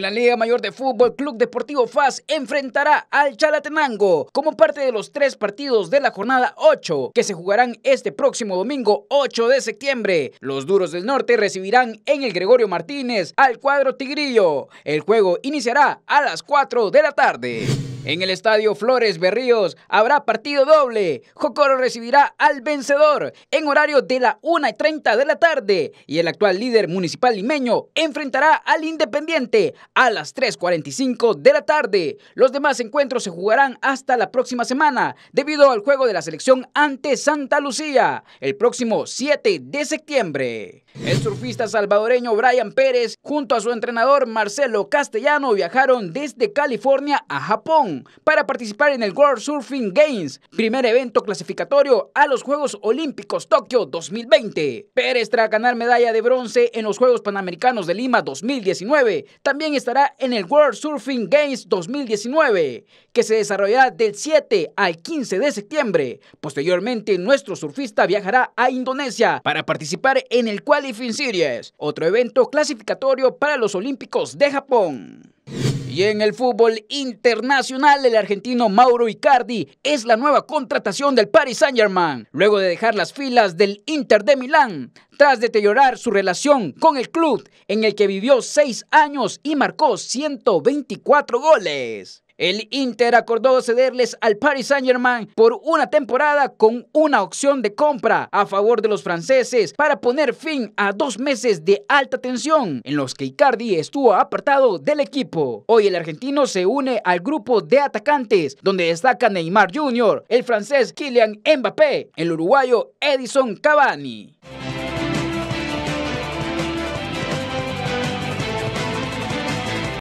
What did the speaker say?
la Liga Mayor de Fútbol, Club Deportivo FAS enfrentará al Chalatenango como parte de los tres partidos de la jornada 8 que se jugarán este próximo domingo 8 de septiembre. Los duros del norte recibirán en el Gregorio Martínez al cuadro Tigrillo. El juego iniciará a las 4 de la tarde. En el estadio Flores Berríos habrá partido doble. Jocoro recibirá al vencedor en horario de la 1.30 y de la tarde. Y el actual líder municipal limeño enfrentará al Independiente a las 3.45 de la tarde. Los demás encuentros se jugarán hasta la próxima semana debido al juego de la selección ante Santa Lucía el próximo 7 de septiembre. El surfista salvadoreño Brian Pérez junto a su entrenador Marcelo Castellano viajaron desde California a Japón para participar en el World Surfing Games, primer evento clasificatorio a los Juegos Olímpicos Tokio 2020. Pérez, tras ganar medalla de bronce en los Juegos Panamericanos de Lima 2019, también estará en el World Surfing Games 2019, que se desarrollará del 7 al 15 de septiembre. Posteriormente, nuestro surfista viajará a Indonesia para participar en el Qualifying Series, otro evento clasificatorio para los Olímpicos de Japón. Y en el fútbol internacional, el argentino Mauro Icardi es la nueva contratación del Paris Saint-Germain, luego de dejar las filas del Inter de Milán, tras deteriorar su relación con el club en el que vivió seis años y marcó 124 goles. El Inter acordó cederles al Paris Saint-Germain por una temporada con una opción de compra a favor de los franceses para poner fin a dos meses de alta tensión en los que Icardi estuvo apartado del equipo. Hoy el argentino se une al grupo de atacantes donde destaca Neymar Jr., el francés Kylian Mbappé, el uruguayo Edison Cavani.